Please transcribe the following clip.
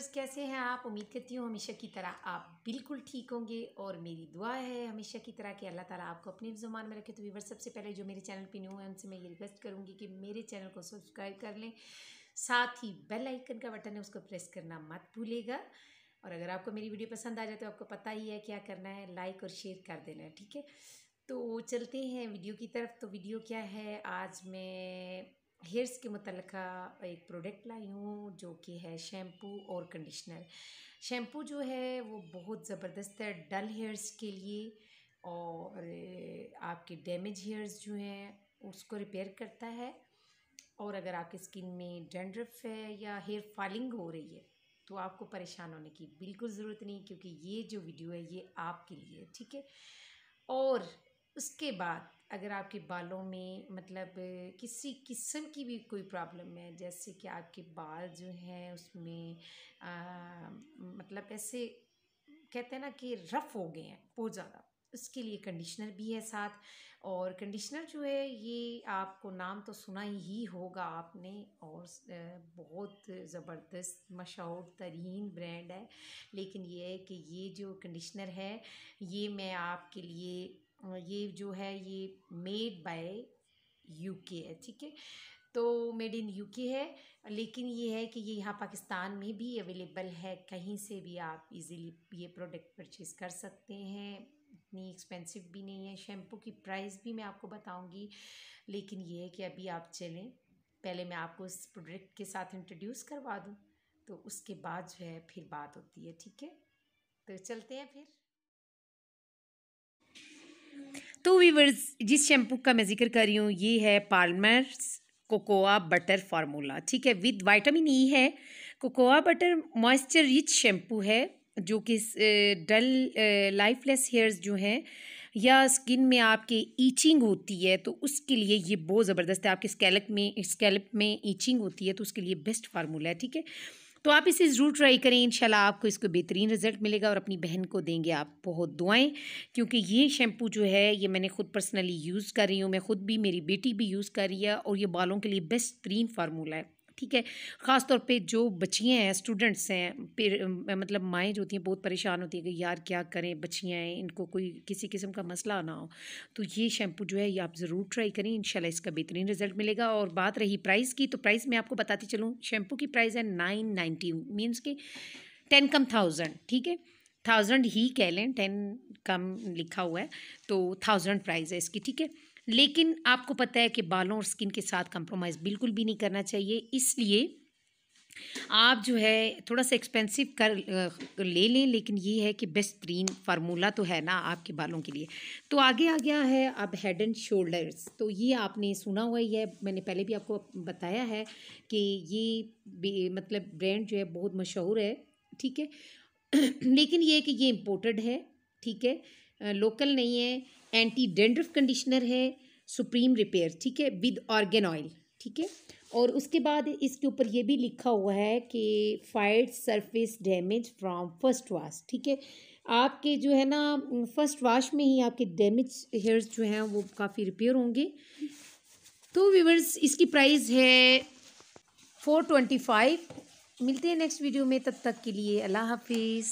viewers कैसे हैं आप उम्मीद करती हूँ हमेशा की तरह आप बिल्कुल ठीक होंगे और मेरी दुआ है हमेशा की तरह कि अल्लाह ताला आपको अपने जुमान में रखे तो व्यूवर्स सबसे पहले जो मेरे चैनल पे न्यू है उनसे मैं ये रिक्वेस्ट करूँगी कि मेरे चैनल को सब्सक्राइब कर लें साथ ही बेल आइकन का बटन है उसको प्रेस करना मत भूलेगा और अगर आपको मेरी वीडियो पसंद आ जाए तो आपको पता ही है क्या करना है लाइक और शेयर कर देना है ठीक है तो चलते हैं वीडियो की तरफ तो वीडियो क्या है आज मैं हेयर्स के मतलब एक प्रोडक्ट लाई हूँ जो कि है शैम्पू और कंडीशनर शैम्पू जो है वो बहुत ज़बरदस्त है डल हेयर्स के लिए और आपके डैमेज हेयर्स जो हैं उसको रिपेयर करता है और अगर आपके स्किन में डेंड्रफ है या हेयर फॉलिंग हो रही है तो आपको परेशान होने की बिल्कुल ज़रूरत नहीं क्योंकि ये जो वीडियो है ये आपके लिए ठीक है और उसके बाद अगर आपके बालों में मतलब किसी किस्म की भी कोई प्रॉब्लम है जैसे कि आपके बाल जो हैं उसमें आ, मतलब ऐसे कहते हैं ना कि रफ़ हो गए हैं बहुत ज़्यादा उसके लिए कंडीशनर भी है साथ और कंडीशनर जो है ये आपको नाम तो सुना ही होगा आपने और बहुत ज़बरदस्त मशहूर तरीन ब्रांड है लेकिन ये है कि ये जो कंडीशनर है ये मैं आपके लिए ये जो है ये मेड बाय यूके है ठीक है तो मेड इन यूके है लेकिन ये है कि ये यहाँ पाकिस्तान में भी अवेलेबल है कहीं से भी आप इजीली ये प्रोडक्ट परचेज़ कर सकते हैं इतनी एक्सपेंसिव भी नहीं है शैम्पू की प्राइस भी मैं आपको बताऊंगी लेकिन ये है कि अभी आप चलें पहले मैं आपको इस प्रोडक्ट के साथ इंट्रोड्यूस करवा दूँ तो उसके बाद जो है फिर बात होती है ठीक है तो चलते हैं फिर तो वीवर्स जिस शैम्पू का मैं जिक्र कर रही हूँ ये है पार्लमर्स कोकोआ बटर फार्मूला ठीक है विद वाइटामिन ई है cocoa butter moisture rich shampoo है जो कि डल लाइफलेस हेयर्स जो हैं या स्किन में आपके ईचिंग होती है तो उसके लिए ये बहुत ज़बरदस्त है आपके स्कैल्प में स्कैल्प में ईचिंग होती है तो उसके लिए बेस्ट फार्मूला है ठीक है तो आप इसे ज़रूर ट्राई करें इन आपको इसको बेहतरीन रिजल्ट मिलेगा और अपनी बहन को देंगे आप बहुत दुआएं क्योंकि ये शैम्पू जो है ये मैंने ख़ुद पर्सनली यूज़ कर रही हूँ मैं ख़ुद भी मेरी बेटी भी यूज़ कर रही है और ये बालों के लिए बेस्ट तरीन फार्मूला है ठीक है ख़ास तौर पे जो बच्चियाँ हैं स्टूडेंट्स हैं फिर मतलब माएँ जो होती हैं बहुत परेशान होती हैं कि यार क्या करें बच्चियाँ हैं इनको कोई किसी किस्म का मसला ना हो तो ये शैम्पू जो है ये आप ज़रूर ट्राई करें इन इसका बेहतरीन रिजल्ट मिलेगा और बात रही प्राइस की तो प्राइस मैं आपको बताती चलूँ शैम्पू की प्राइस है नाइन नाइन्टी मीन्स के टेन कम थाउजेंड ठीक है थाउजेंड ही कह लें टेन कम लिखा हुआ है तो थाउजेंड प्राइस है इसकी ठीक है लेकिन आपको पता है कि बालों और स्किन के साथ कंप्रोमाइज़ बिल्कुल भी नहीं करना चाहिए इसलिए आप जो है थोड़ा सा एक्सपेंसिव कर ले लें लेकिन ये है कि बेस्टरीन फार्मूला तो है ना आपके बालों के लिए तो आगे आ गया है अब हेड एंड शोल्डर्स तो ये आपने सुना हुआ ही है मैंने पहले भी आपको बताया है कि ये मतलब ब्रांड जो है बहुत मशहूर है ठीक है लेकिन ये कि ये इम्पोर्टेड है ठीक है लोकल नहीं है एंटी डेंड्रफ कंडीशनर है सुप्रीम रिपेयर ठीक है विद ऑर्गेन ऑयल ठीक है और उसके बाद इसके ऊपर ये भी लिखा हुआ है कि fight surface damage from first wash ठीक है आपके जो है ना फर्स्ट वाश में ही आपके डैमेज हेयर्स जो हैं वो काफ़ी रिपेयर होंगे तो व्यूवर्स इसकी प्राइस है फ़ोर ट्वेंटी फाइव मिलते हैं नेक्स्ट वीडियो में तब तक के लिए अल्लाह हाफिज़